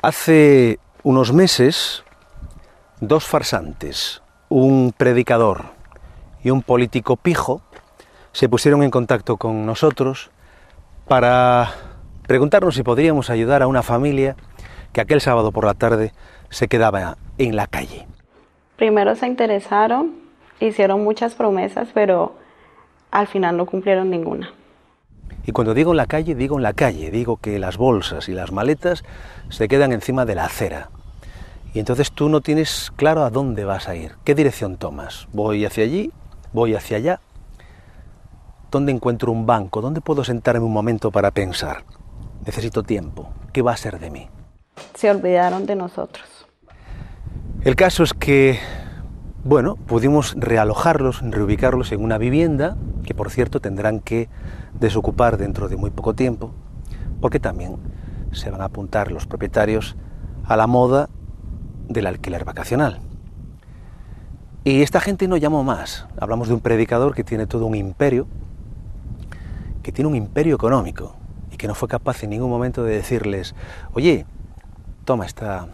Hace unos meses, dos farsantes, un predicador y un político pijo, se pusieron en contacto con nosotros para preguntarnos si podríamos ayudar a una familia que aquel sábado por la tarde se quedaba en la calle. Primero se interesaron, hicieron muchas promesas, pero al final no cumplieron ninguna. Y cuando digo en la calle, digo en la calle, digo que las bolsas y las maletas se quedan encima de la acera. Y entonces tú no tienes claro a dónde vas a ir, qué dirección tomas. Voy hacia allí, voy hacia allá. ¿Dónde encuentro un banco? ¿Dónde puedo sentarme un momento para pensar? Necesito tiempo. ¿Qué va a ser de mí? Se olvidaron de nosotros. El caso es que, bueno, pudimos realojarlos, reubicarlos en una vivienda que por cierto tendrán que desocupar dentro de muy poco tiempo, porque también se van a apuntar los propietarios a la moda del alquiler vacacional. Y esta gente no llamó más. Hablamos de un predicador que tiene todo un imperio, que tiene un imperio económico y que no fue capaz en ningún momento de decirles, oye, toma esta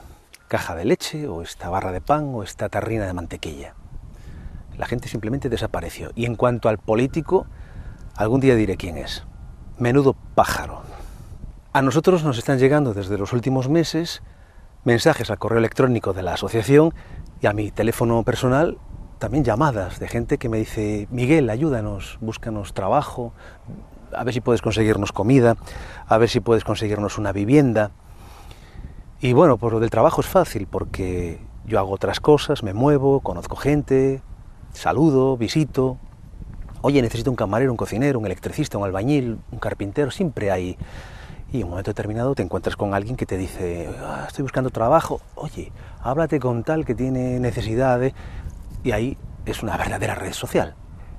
caja de leche o esta barra de pan o esta tarrina de mantequilla. La gente simplemente desapareció. Y en cuanto al político, algún día diré quién es. Menudo pájaro. A nosotros nos están llegando desde los últimos meses mensajes al correo electrónico de la asociación y a mi teléfono personal también llamadas de gente que me dice, Miguel, ayúdanos, búscanos trabajo, a ver si puedes conseguirnos comida, a ver si puedes conseguirnos una vivienda. Y bueno, por pues lo del trabajo es fácil porque yo hago otras cosas, me muevo, conozco gente, saludo, visito. Oye, necesito un camarero, un cocinero, un electricista, un albañil, un carpintero, siempre hay. Y en un momento determinado te encuentras con alguien que te dice, ah, estoy buscando trabajo, oye, háblate con tal que tiene necesidades. Y ahí es una verdadera red social.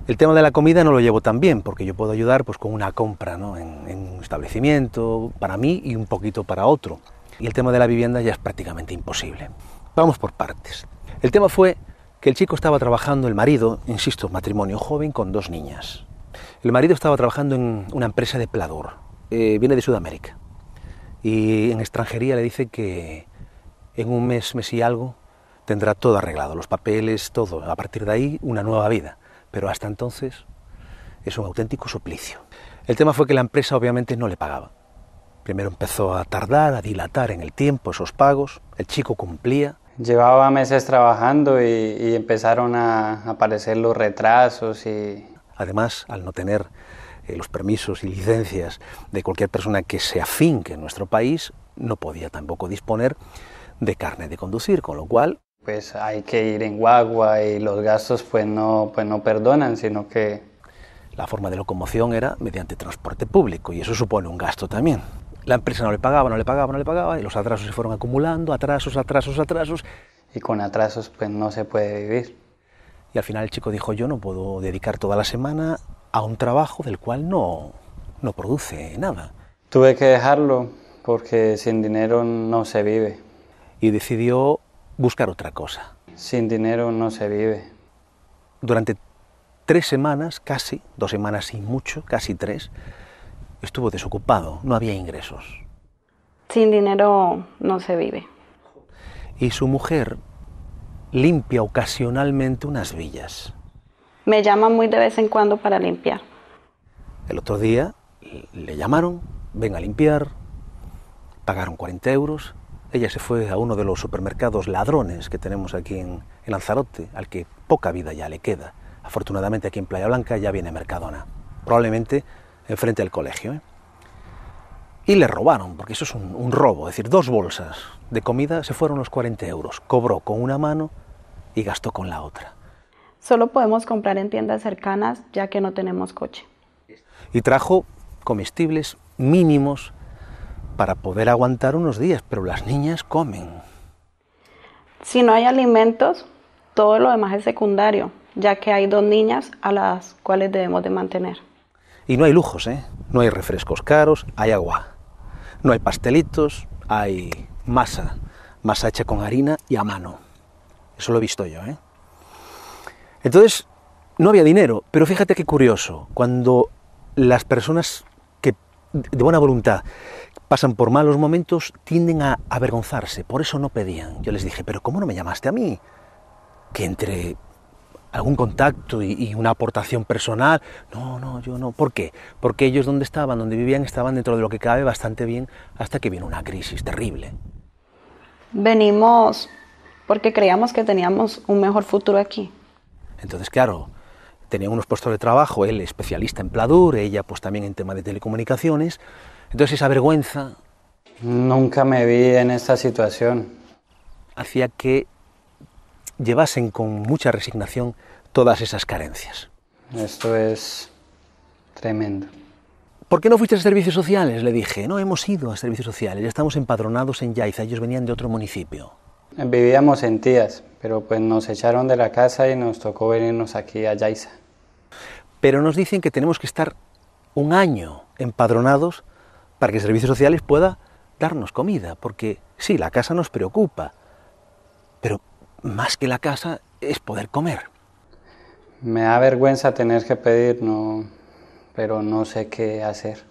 El tema de la comida no lo llevo tan bien, porque yo puedo ayudar pues, con una compra ¿no? en, un establecimiento para mí y un poquito para otro. Y el tema de la vivienda ya es prácticamente imposible. Vamos por partes. El tema fue que el chico estaba trabajando, el marido, insisto, matrimonio joven con dos niñas. El marido estaba trabajando en una empresa de plador, eh, viene de Sudamérica, y en extranjería le dice que en un mes, mes y algo, tendrá todo arreglado, los papeles, todo. A partir de ahí, una nueva vida. Pero hasta entonces es un auténtico suplicio. El tema fue que la empresa obviamente no le pagaba. Primero empezó a tardar, a dilatar en el tiempo esos pagos, el chico cumplía, Llevaba meses trabajando y, empezaron a aparecer los retrasos y... Además, al no tener eh, los permisos y licencias de cualquier persona que se afinque en nuestro país, no podía tampoco disponer de carne de conducir, con lo cual... Pues hay que ir en guagua y los gastos pues no, pues no perdonan, sino que... La forma de locomoción era mediante transporte público y eso supone un gasto también la empresa no le pagaba, no le pagaba, no le pagaba, y los atrasos se fueron acumulando, atrasos, atrasos, atrasos. Y con atrasos pues no se puede vivir. Y al final el chico dijo, yo no puedo dedicar toda la semana a un trabajo del cual no, no produce nada. Tuve que dejarlo porque sin dinero no se vive. Y decidió buscar otra cosa. Sin dinero no se vive. Durante tres semanas, casi, dos semanas y mucho, casi tres, estuvo desocupado, no había ingresos. Sin dinero no se vive. Y su mujer limpia ocasionalmente unas villas. Me llama muy de vez en cuando para limpiar. El otro día le llamaron, ven a limpiar, pagaron 40 euros. Ella se fue a uno de los supermercados ladrones que tenemos aquí en, en Lanzarote, al que poca vida ya le queda. Afortunadamente aquí en Playa Blanca ya viene Mercadona. Probablemente enfrente al colegio. ¿eh? Y le robaron, porque eso es un, un, robo, es decir, dos bolsas de comida se fueron los 40 euros. Cobró con una mano y gastó con la otra. Solo podemos comprar en tiendas cercanas ya que no tenemos coche. Y trajo comestibles mínimos para poder aguantar unos días, pero las niñas comen. Si no hay alimentos, todo lo demás es secundario, ya que hay dos niñas a las cuales debemos de mantener. Y no hay lujos, ¿eh? No hay refrescos caros, hay agua. No hay pastelitos, hay masa. Masa hecha con harina y a mano. Eso lo he visto yo, ¿eh? Entonces, no había dinero, pero fíjate qué curioso. Cuando las personas que de buena voluntad pasan por malos momentos tienden a avergonzarse, por eso no pedían. Yo les dije, pero ¿cómo no me llamaste a mí? Que entre algún contacto y, una aportación personal. No, no, yo no. ¿Por qué? Porque ellos donde estaban, donde vivían, estaban dentro de lo que cabe bastante bien hasta que vino una crisis terrible. Venimos porque creíamos que teníamos un mejor futuro aquí. Entonces, claro, tenían unos puestos de trabajo, él especialista en Pladur, ella pues también en tema de telecomunicaciones. Entonces esa vergüenza... Nunca me vi en esta situación. Hacía que llevasen con mucha resignación todas esas carencias. Esto es tremendo. ¿Por qué no fuiste a servicios sociales? Le dije. No, hemos ido a servicios sociales, ya estamos empadronados en Yaiza, ellos venían de otro municipio. Vivíamos en Tías, pero pues nos echaron de la casa y nos tocó venirnos aquí a Yaiza. Pero nos dicen que tenemos que estar un año empadronados para que servicios sociales pueda darnos comida, porque sí, la casa nos preocupa, más que la casa es poder comer. Me da vergüenza tener que pedir, no, pero no sé qué hacer.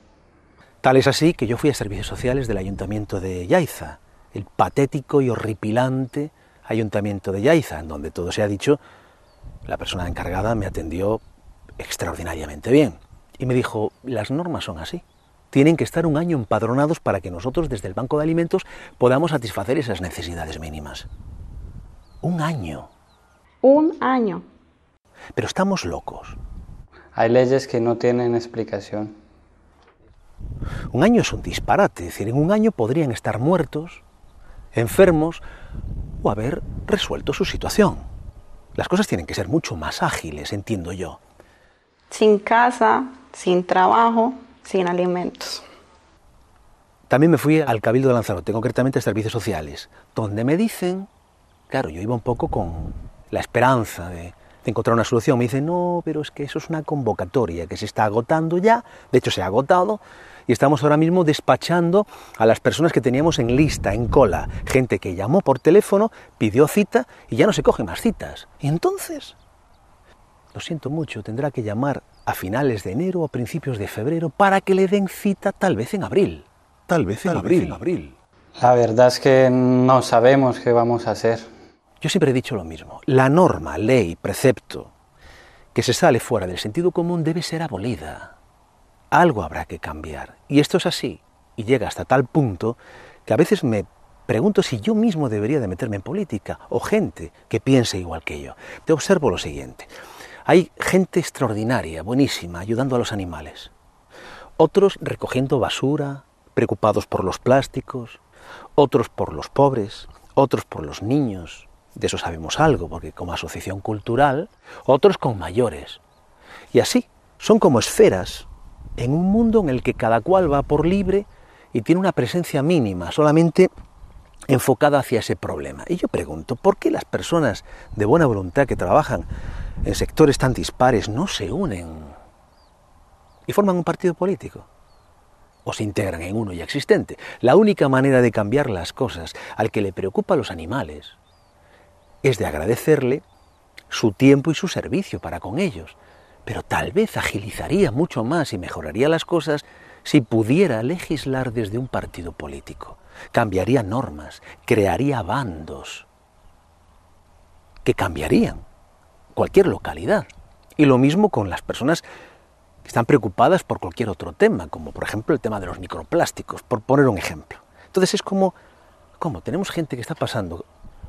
Tal es así que yo fui a servicios sociales del ayuntamiento de Yaiza, el patético y horripilante ayuntamiento de Yaiza, en donde todo se ha dicho, la persona encargada me atendió extraordinariamente bien y me dijo, las normas son así. Tienen que estar un año empadronados para que nosotros desde el Banco de Alimentos podamos satisfacer esas necesidades mínimas. Un año. Un año. Pero estamos locos. Hay leyes que no tienen explicación. Un año es un disparate, es decir, en un año podrían estar muertos, enfermos o haber resuelto su situación. Las cosas tienen que ser mucho más ágiles, entiendo yo. Sin casa, sin trabajo, sin alimentos. También me fui al Cabildo de Lanzarote, concretamente a Servicios Sociales, donde me dicen Claro, yo iba un poco con la esperanza de, encontrar una solución. Me dice, no, pero es que eso es una convocatoria que se está agotando ya, de hecho se ha agotado, y estamos ahora mismo despachando a las personas que teníamos en lista, en cola, gente que llamó por teléfono, pidió cita y ya no se coge más citas. Y entonces, lo siento mucho, tendrá que llamar a finales de enero o a principios de febrero para que le den cita tal vez en abril. Tal Vez en abril. La verdad es que no sabemos qué vamos a hacer. Yo siempre he dicho lo mismo. La norma, ley, precepto que se sale fuera del sentido común debe ser abolida. Algo habrá que cambiar. Y esto es así. Y llega hasta tal punto que a veces me pregunto si yo mismo debería de meterme en política o gente que piense igual que yo. Te observo lo siguiente. Hay gente extraordinaria, buenísima, ayudando a los animales. Otros recogiendo basura, preocupados por los plásticos, otros por los pobres, otros por los niños, de eso sabemos algo, porque como asociación cultural, otros con mayores. Y así, son como esferas en un mundo en el que cada cual va por libre y tiene una presencia mínima, solamente enfocada hacia ese problema. Y yo pregunto, ¿por qué las personas de buena voluntad que trabajan en sectores tan dispares no se unen y forman un partido político? o se integran en uno ya existente. La única manera de cambiar las cosas al que le preocupa a los animales es de agradecerle su tiempo y su servicio para con ellos. Pero tal vez agilizaría mucho más y mejoraría las cosas si pudiera legislar desde un partido político. Cambiaría normas, crearía bandos que cambiarían cualquier localidad. Y lo mismo con las personas que están preocupadas por cualquier otro tema, como por ejemplo el tema de los microplásticos, por poner un ejemplo. Entonces es como, cómo tenemos gente que está pasando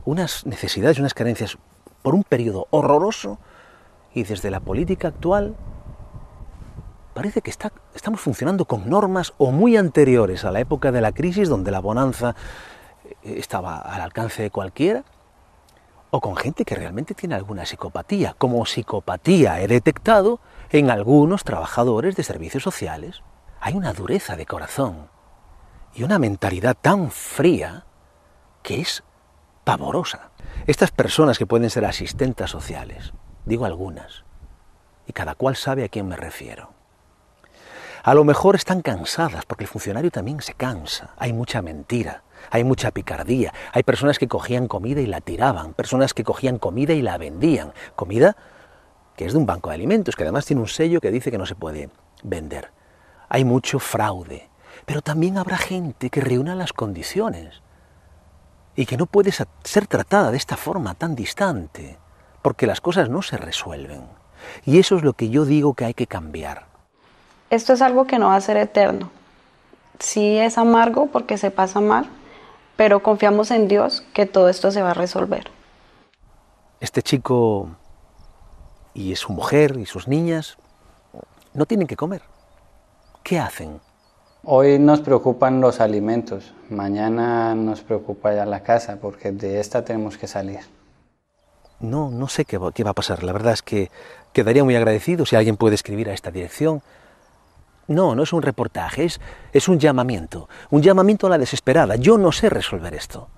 unas necesidades, unas carencias por un periodo horroroso y desde la política actual parece que está, estamos funcionando con normas o muy anteriores a la época de la crisis donde la bonanza eh, estaba al alcance de cualquiera o con gente que realmente tiene alguna psicopatía, como psicopatía he detectado en algunos trabajadores de servicios sociales. Hay una dureza de corazón y una mentalidad tan fría que es pavorosa. Estas personas que pueden ser asistentas sociales, digo algunas, y cada cual sabe a quién me refiero. A lo mejor están cansadas, porque el funcionario también se cansa. Hay mucha mentira, hay mucha picardía, hay personas que cogían comida y la tiraban, personas que cogían comida y la vendían. Comida que es de un banco de alimentos, que además tiene un sello que dice que no se puede vender. Hay mucho fraude, pero también habrá gente que reúna las condiciones y que no puede ser tratada de esta forma tan distante, porque las cosas no se resuelven. Y eso es lo que yo digo que hay que cambiar. Esto es algo que no va a ser eterno. Sí es amargo porque se pasa mal, pero confiamos en Dios que todo esto se va a resolver. Este chico y su mujer y sus niñas no tienen que comer. ¿Qué hacen? Hoy nos preocupan los alimentos, mañana nos preocupa ya la casa, porque de esta tenemos que salir. No, no sé qué va, a pasar. La verdad es que quedaría muy agradecido si alguien puede escribir a esta dirección. No, no es un reportaje, es, es un llamamiento, un llamamiento a la desesperada. Yo no sé resolver esto.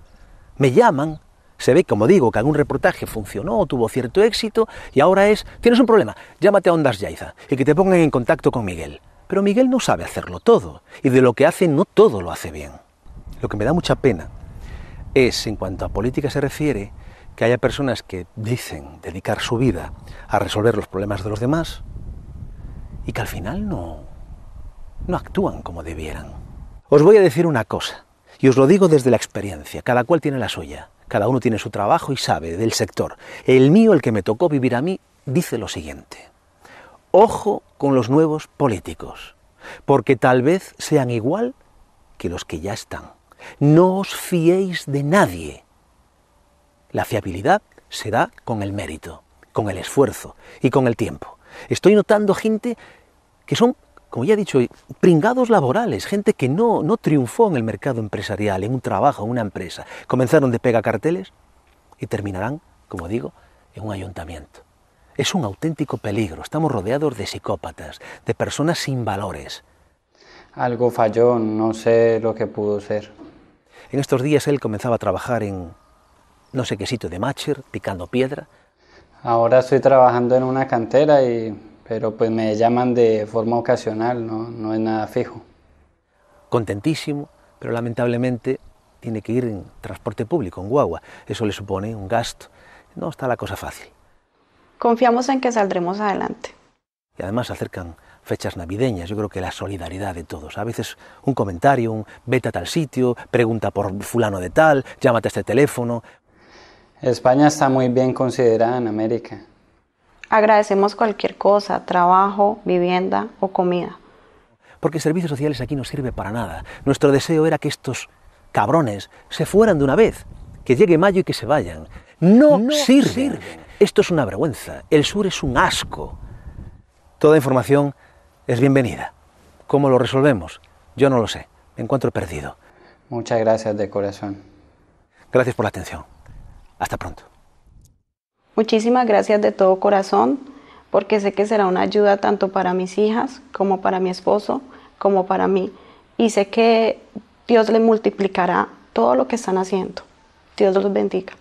Me llaman, se ve, como digo, que algún reportaje funcionó, tuvo cierto éxito, y ahora es, tienes un problema, llámate a Ondas Yaiza y que te pongan en contacto con Miguel. Pero Miguel no sabe hacerlo todo y de lo que hace no todo lo hace bien. Lo que me da mucha pena es, en cuanto a política se refiere, que haya personas que dicen dedicar su vida a resolver los problemas de los demás y que al final no, no actúan como debieran. Os voy a decir una cosa, y os lo digo desde la experiencia, cada cual tiene la suya, cada uno tiene su trabajo y sabe del sector. El mío, el que me tocó vivir a mí, dice lo siguiente ojo con los nuevos políticos, porque tal vez sean igual que los que ya están. No os fiéis de nadie. La fiabilidad se da con el mérito, con el esfuerzo y con el tiempo. Estoy notando gente que son, como ya he dicho, pringados laborales, gente que no, no triunfó en el mercado empresarial, en un trabajo, en una empresa. Comenzaron de pega carteles y terminarán, como digo, en un ayuntamiento es un auténtico peligro. Estamos rodeados de psicópatas, de personas sin valores. Algo falló, no sé lo que pudo ser. En estos días él comenzaba a trabajar en no sé qué sitio de Macher, picando piedra. Ahora estoy trabajando en una cantera y pero pues me llaman de forma ocasional, no, no es nada fijo. Contentísimo, pero lamentablemente tiene que ir en transporte público, en guagua. Eso le supone un gasto. No está la cosa fácil. Confiamos en que saldremos adelante. Y además se acercan fechas navideñas, yo creo que la solidaridad de todos. A veces un comentario, un vete a tal sitio, pregunta por fulano de tal, llámate a este teléfono. España está muy bien considerada en América. Agradecemos cualquier cosa, trabajo, vivienda o comida. Porque servicios sociales aquí no sirve para nada. Nuestro deseo era que estos cabrones se fueran de una vez, que llegue mayo y que se vayan. No, sirve! Esto es una vergüenza, el sur es un asco. Toda información es bienvenida. ¿Cómo lo resolvemos? Yo no lo sé, me encuentro perdido. Muchas gracias de corazón. Gracias por la atención. Hasta pronto. Muchísimas gracias de todo corazón, porque sé que será una ayuda tanto para mis hijas, como para mi esposo, como para mí. Y sé que Dios le multiplicará todo lo que están haciendo. Dios los bendiga.